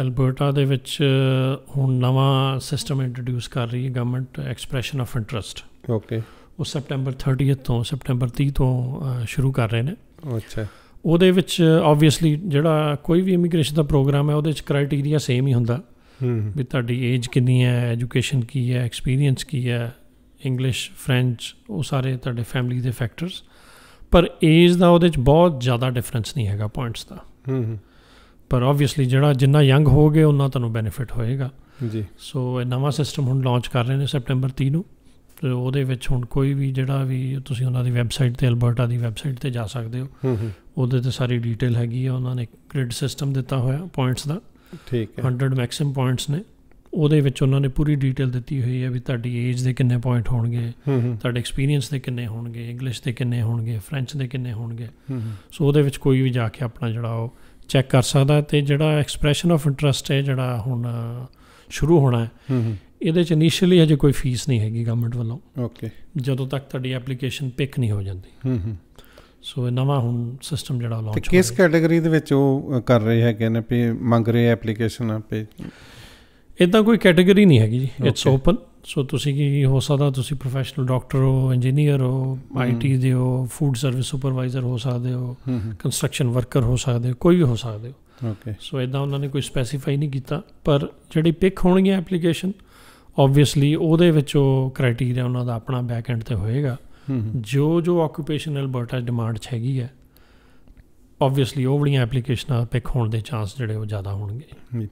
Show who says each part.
Speaker 1: Alberta ਦੇ ਵਿੱਚ ਹੁਣ ਨਵਾਂ ਸਿਸਟਮ ਇੰਟਰੋਡਿਊਸ ਕਰ ਰਹੀ ਹੈ government expression of interest okay ਉਹ ਸੈਪਟੈਂਬਰ 30th ਤੋਂ ਸੈਪਟੈਂਬਰ 30 ਤੋਂ ਸ਼ੁਰੂ ਕਰ ਰਹੇ ਨੇ ਅੱਛਾ ਉਹਦੇ ਵਿੱਚ ਆਬਵੀਅਸਲੀ ਜਿਹੜਾ ਕੋਈ ਵੀ ਇਮੀਗ੍ਰੇਸ਼ਨ ਦਾ ਪ੍ਰੋਗਰਾਮ ਹੈ ਉਹਦੇ ਵਿੱਚ ਕ੍ਰਾਈਟੇਰੀਆ ਸੇਮ ਹੀ ਹੁੰਦਾ ਵੀ ਤੁਹਾਡੀ ਏਜ ਕਿੰਨੀ ਹੈ ਐਜੂਕੇਸ਼ਨ ਕੀ ਹੈ ਐਕਸਪੀਰੀਅੰਸ ਕੀ ਹੈ ਇੰਗਲਿਸ਼ ਫ੍ਰੈਂਚ ਉਹ ਸਾਰੇ ਤੁਹਾਡੇ ਫੈਮਿਲੀ ਦੇ ਫੈਕਟਰਸ ਪਰ ਏਜ ਦਾ ਉਹਦੇ ਵਿੱਚ ਬਹੁਤ ਜ਼ਿਆਦਾ ਡਿਫਰੈਂਸ ਨਹੀਂ ਹੈਗਾ ਪੁਆਇੰਟਸ ਦਾ ਹੂੰ ਹੂੰ ਪਰ ਆਬਵੀਅਸਲੀ ਜਿਹੜਾ ਜਿੰਨਾ ਯੰਗ ਹੋਗੇ ਉਹਨਾਂ ਤੁਹਾਨੂੰ ਬੈਨੀਫਿਟ ਹੋਏਗਾ ਜੀ ਸੋ ਇਹ ਨਵਾਂ ਸਿਸਟਮ ਹੁਣ ਲਾਂਚ ਕਰ ਰਹੇ ਨੇ ਸੈਪਟੈਂਬਰ 30 ਨੂੰ ਤੇ ਉਹਦੇ ਵਿੱਚ ਹੁਣ ਕੋਈ ਵੀ ਜਿਹੜਾ ਵੀ ਤੁਸੀਂ ਉਹਨਾਂ ਦੀ ਵੈਬਸਾਈਟ ਤੇ ਅਲਬਰਟਾ ਦੀ ਵੈਬਸਾਈਟ ਤੇ ਜਾ ਸਕਦੇ ਹੋ ਉਹਦੇ ਤੇ ਸਾਰੀ ਡਿਟੇਲ ਹੈਗੀ ਆ ਉਹਨਾਂ ਨੇ ਗ੍ਰਿਡ ਸਿਸਟਮ ਦਿੱਤਾ ਹੋਇਆ ਪੁਆਇੰਟਸ ਦਾ ਠੀਕ ਹੈ 100 ਮੈਕਸਿਮ ਪੁਆਇੰਟਸ ਨੇ ਉਹਦੇ ਵਿੱਚ ਉਹਨਾਂ ਨੇ ਪੂਰੀ ਡਿਟੇਲ ਦਿੱਤੀ ਹੋਈ ਹੈ ਵੀ ਤੁਹਾਡੀ ਏਜ ਦੇ ਕਿੰਨੇ ਪੁਆਇੰਟ ਹੋਣਗੇ ਤੁਹਾਡੇ ਐਕਸਪੀਰੀਅੰਸ ਦੇ ਕਿੰਨੇ ਹੋਣਗੇ ਇੰਗਲਿਸ਼ ਦੇ ਕਿੰਨੇ ਹੋਣਗੇ ਫ੍ਰੈਂਚ ਦੇ ਕਿੰਨੇ ਹੋਣਗੇ ਸੋ ਉਹਦੇ ਵਿੱਚ ਕੋਈ ਵੀ ਜਾ ਕੇ ਆਪਣਾ ਜਿਹੜਾ ਉਹ ਚੈੱਕ ਕਰ ਸਕਦਾ ਤੇ ਜਿਹੜਾ ਐਕਸਪ੍ਰੈਸ਼ਨ ਆਫ ਇੰਟਰਸਟ ਹੈ ਜਿਹੜਾ ਹੁਣ ਸ਼ੁਰੂ ਹੋਣਾ ਹੈ ਇਹਦੇ ਚ ਇਨੀਸ਼ੀਅਲੀ ਹਜੇ ਕੋਈ ਫੀਸ ਨਹੀਂ ਹੈਗੀ ਗਵਰਨਮੈਂਟ ਵੱਲੋਂ ਓਕੇ ਜਦੋਂ ਤੱਕ ਤੁਹਾਡੀ ਐਪਲੀਕੇਸ਼ਨ ਪਿਕ ਨਹੀਂ ਹੋ ਜਾਂਦੀ ਹੂੰ ਹੂੰ ਸੋ ਇਹ ਨਵਾਂ ਹੁਣ ਸਿਸਟਮ ਜਿਹੜਾ ਲਾਂਚ ਹੋਇਆ ਤੇ ਕਿਸ ਕੈਟਾਗਰੀ ਦੇ ਵਿੱਚ ਉਹ ਕਰ ਰਹੇ ਹੈਗੇ ਨੇ ਵੀ ਮੰਗ ਰਹੇ ਐਪਲੀਕੇਸ਼ਨ ਆ ਪੇ ਇਦਾਂ ਕੋਈ ਕੈਟਾਗਰੀ ਨਹੀਂ ਹੈਗੀ ਜੀ ਇਟਸ ਓਪਨ ਸੋ ਤੁਸੀਂ ਕੀ ਹੋ ਸਕਦਾ ਤੁਸੀਂ ਪ੍ਰੋਫੈਸ਼ਨਲ ਡਾਕਟਰ ਹੋ ਇੰਜੀਨੀਅਰ ਹੋ ਆਈਟੀ ਦੇ ਹੋ ਫੂਡ ਸਰਵਿਸ ਸੁਪਰਵਾਈਜ਼ਰ ਹੋ ਸਕਦੇ ਹੋ ਕੰਸਟਰਕਸ਼ਨ ਵਰਕਰ ਹੋ ਸਕਦੇ ਹੋ ਕੋਈ ਵੀ ਹੋ ਸਕਦੇ ਹੋ ਓਕੇ ਸੋ ਇਦਾਂ ਉਹਨਾਂ ਨੇ ਕੋਈ ਸਪੈਸੀਫਾਈ ਨਹੀਂ ਕੀਤਾ ਪਰ ਜਿਹੜੀ ਪਿਕ ਹੋਣਗੇ ਐਪਲੀਕੇਸ਼ਨ ਆਬਵੀਅਸਲੀ ਉਹਦੇ ਵਿੱਚ ਉਹ ਕ੍ਰਾਈਟੇਰੀਆ ਉਹਨਾਂ ਦਾ ਆਪਣਾ ਬੈਕ ਐਂਡ ਤੇ ਹੋਏਗਾ ਜੋ ਜੋ ਆਕੂਪੇਸ਼ਨਲ ਬਰਟਾ ਡਿਮਾਂਡ ਚ ਹੈਗੀ ਹੈ ਆਬਵੀਅਸਲੀ ਉਹ ਵਾਲੀਆਂ ਐਪਲੀਕੇਸ਼ਨਾਂ ਪਿਕ ਹੋਣ ਦੇ ਚਾਂਸ ਜਿਹੜੇ ਉਹ ਜ਼ਿਆਦਾ ਹੋਣਗੇ